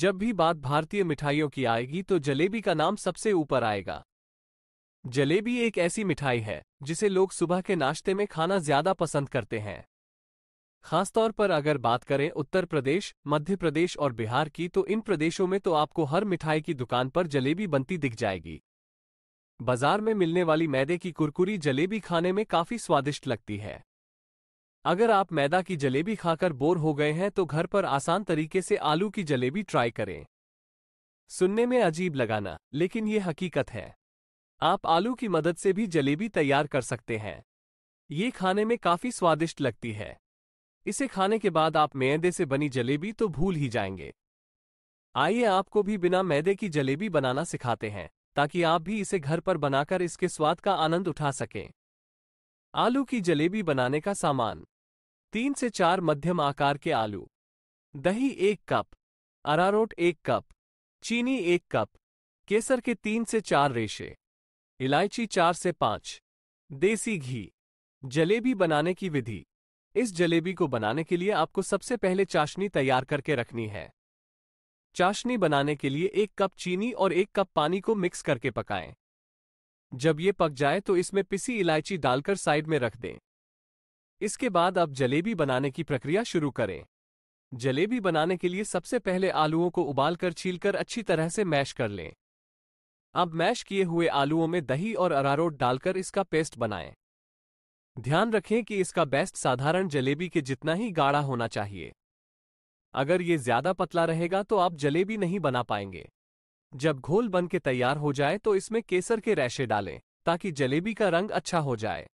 जब भी बात भारतीय मिठाइयों की आएगी तो जलेबी का नाम सबसे ऊपर आएगा जलेबी एक ऐसी मिठाई है जिसे लोग सुबह के नाश्ते में खाना ज्यादा पसंद करते हैं खासतौर पर अगर बात करें उत्तर प्रदेश मध्य प्रदेश और बिहार की तो इन प्रदेशों में तो आपको हर मिठाई की दुकान पर जलेबी बनती दिख जाएगी बाजार में मिलने वाली मैदे की कुरकुरी जलेबी खाने में काफी स्वादिष्ट लगती है अगर आप मैदा की जलेबी खाकर बोर हो गए हैं तो घर पर आसान तरीके से आलू की जलेबी ट्राई करें सुनने में अजीब लगाना लेकिन ये हकीकत है आप आलू की मदद से भी जलेबी तैयार कर सकते हैं ये खाने में काफ़ी स्वादिष्ट लगती है इसे खाने के बाद आप मैदे से बनी जलेबी तो भूल ही जाएंगे आइए आपको भी बिना मैदे की जलेबी बनाना सिखाते हैं ताकि आप भी इसे घर पर बनाकर इसके स्वाद का आनंद उठा सकें आलू की जलेबी बनाने का सामान तीन से चार मध्यम आकार के आलू दही एक कप अरारोट एक कप चीनी एक कप केसर के तीन से चार रेशे इलायची चार से पाँच देसी घी जलेबी बनाने की विधि इस जलेबी को बनाने के लिए आपको सबसे पहले चाशनी तैयार करके रखनी है चाशनी बनाने के लिए एक कप चीनी और एक कप पानी को मिक्स करके पकाएं। जब ये पक जाए तो इसमें पिसी इलायची डालकर साइड में रख दें इसके बाद आप जलेबी बनाने की प्रक्रिया शुरू करें जलेबी बनाने के लिए सबसे पहले आलूओं को उबालकर छीलकर अच्छी तरह से मैश कर लें अब मैश किए हुए आलूओं में दही और अरारोट डालकर इसका पेस्ट बनाएं। ध्यान रखें कि इसका बेस्ट साधारण जलेबी के जितना ही गाढ़ा होना चाहिए अगर ये ज्यादा पतला रहेगा तो आप जलेबी नहीं बना पाएंगे जब घोल बन के तैयार हो जाए तो इसमें केसर के रैशे डालें ताकि जलेबी का रंग अच्छा हो जाए